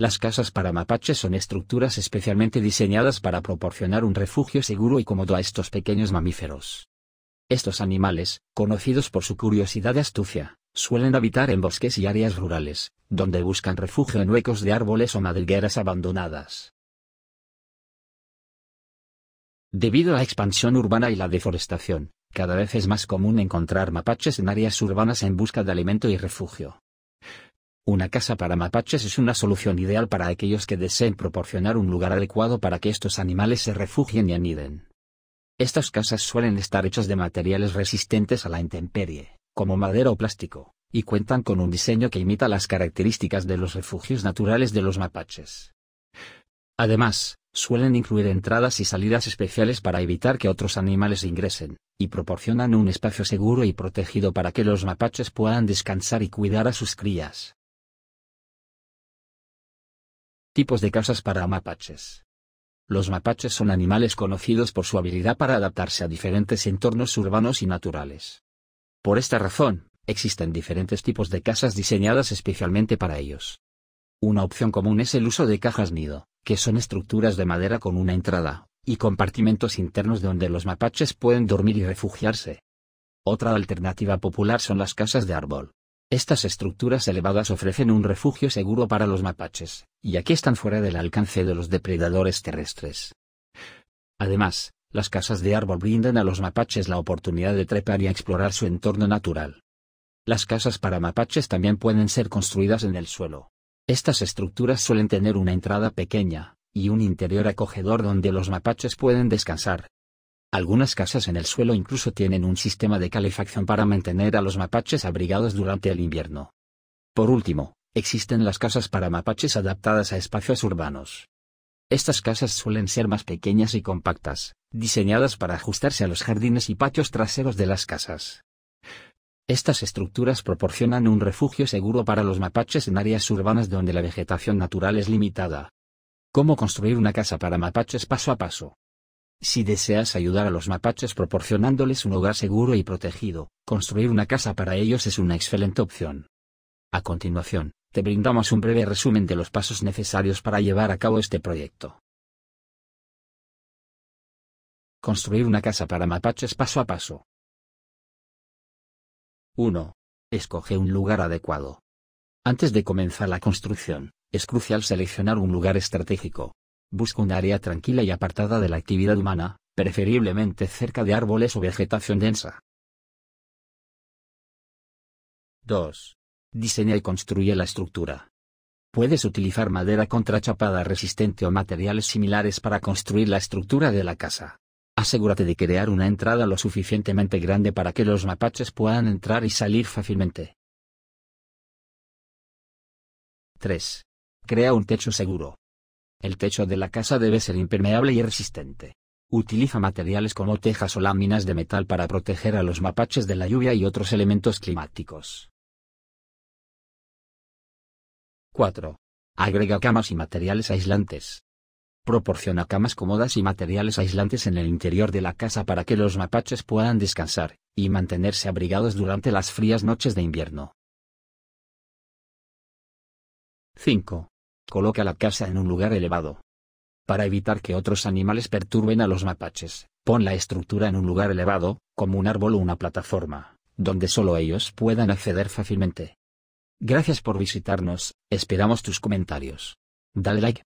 Las casas para mapaches son estructuras especialmente diseñadas para proporcionar un refugio seguro y cómodo a estos pequeños mamíferos. Estos animales, conocidos por su curiosidad y astucia, suelen habitar en bosques y áreas rurales, donde buscan refugio en huecos de árboles o madrigueras abandonadas. Debido a la expansión urbana y la deforestación, cada vez es más común encontrar mapaches en áreas urbanas en busca de alimento y refugio. Una casa para mapaches es una solución ideal para aquellos que deseen proporcionar un lugar adecuado para que estos animales se refugien y aniden. Estas casas suelen estar hechas de materiales resistentes a la intemperie, como madera o plástico, y cuentan con un diseño que imita las características de los refugios naturales de los mapaches. Además, suelen incluir entradas y salidas especiales para evitar que otros animales ingresen, y proporcionan un espacio seguro y protegido para que los mapaches puedan descansar y cuidar a sus crías tipos de casas para mapaches. Los mapaches son animales conocidos por su habilidad para adaptarse a diferentes entornos urbanos y naturales. Por esta razón, existen diferentes tipos de casas diseñadas especialmente para ellos. Una opción común es el uso de cajas nido, que son estructuras de madera con una entrada, y compartimentos internos donde los mapaches pueden dormir y refugiarse. Otra alternativa popular son las casas de árbol, estas estructuras elevadas ofrecen un refugio seguro para los mapaches, y aquí están fuera del alcance de los depredadores terrestres. Además, las casas de árbol brindan a los mapaches la oportunidad de trepar y explorar su entorno natural. Las casas para mapaches también pueden ser construidas en el suelo. Estas estructuras suelen tener una entrada pequeña, y un interior acogedor donde los mapaches pueden descansar, algunas casas en el suelo incluso tienen un sistema de calefacción para mantener a los mapaches abrigados durante el invierno. Por último, existen las casas para mapaches adaptadas a espacios urbanos. Estas casas suelen ser más pequeñas y compactas, diseñadas para ajustarse a los jardines y patios traseros de las casas. Estas estructuras proporcionan un refugio seguro para los mapaches en áreas urbanas donde la vegetación natural es limitada. ¿Cómo construir una casa para mapaches paso a paso? Si deseas ayudar a los mapaches proporcionándoles un hogar seguro y protegido, construir una casa para ellos es una excelente opción. A continuación, te brindamos un breve resumen de los pasos necesarios para llevar a cabo este proyecto. Construir una casa para mapaches paso a paso. 1. Escoge un lugar adecuado. Antes de comenzar la construcción, es crucial seleccionar un lugar estratégico, Busca un área tranquila y apartada de la actividad humana, preferiblemente cerca de árboles o vegetación densa. 2. Diseña y construye la estructura. Puedes utilizar madera contrachapada resistente o materiales similares para construir la estructura de la casa. Asegúrate de crear una entrada lo suficientemente grande para que los mapaches puedan entrar y salir fácilmente. 3. Crea un techo seguro. El techo de la casa debe ser impermeable y resistente. Utiliza materiales como tejas o láminas de metal para proteger a los mapaches de la lluvia y otros elementos climáticos. 4. Agrega camas y materiales aislantes. Proporciona camas cómodas y materiales aislantes en el interior de la casa para que los mapaches puedan descansar y mantenerse abrigados durante las frías noches de invierno. 5 coloca la casa en un lugar elevado. Para evitar que otros animales perturben a los mapaches, pon la estructura en un lugar elevado, como un árbol o una plataforma, donde solo ellos puedan acceder fácilmente. Gracias por visitarnos, esperamos tus comentarios. Dale like.